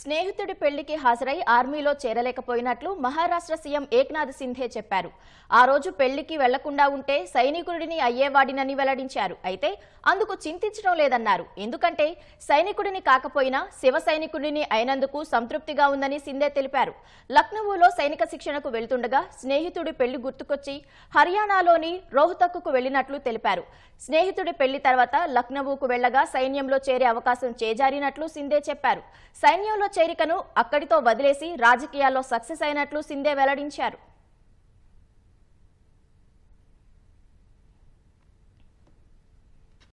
స్నేహితుడి పెళ్లికి హాజరై ఆర్మీలో చేరలేకపోయినట్లు మహారాష్ట్ర సీఎం ఏక్నాథ్ సింధే చెప్పారు ఆ రోజు పెళ్లికి వెళ్లకుండా ఉంటే సైనికుడిని అయ్యేవాడినని వెల్లడించారు అయితే అందుకు చింతించడం లేదన్నారు ఎందుకంటే సైనికుడిని కాకపోయినా శివ సైనికుడిని అయినందుకు సంతృప్తిగా ఉందని సింధే తెలిపారు లక్నవూలో సైనిక శిక్షణకు వెళ్తుండగా స్నేహితుడి పెళ్లి గుర్తుకొచ్చి హర్యానాలోని రోహ్తక్కు వెళ్లినట్లు తెలిపారు స్నేహితుడి పెళ్లి తర్వాత లక్నవూకు వెళ్లగా సైన్యంలో చేరే అవకాశం చేజారినట్లు సింధే చెప్పారు సైన్యంలో చేరికను అక్కడితో వదిలేసి రాజకీయాల్లో సక్సెస్ అయినట్లు సిందే వెల్లడించారు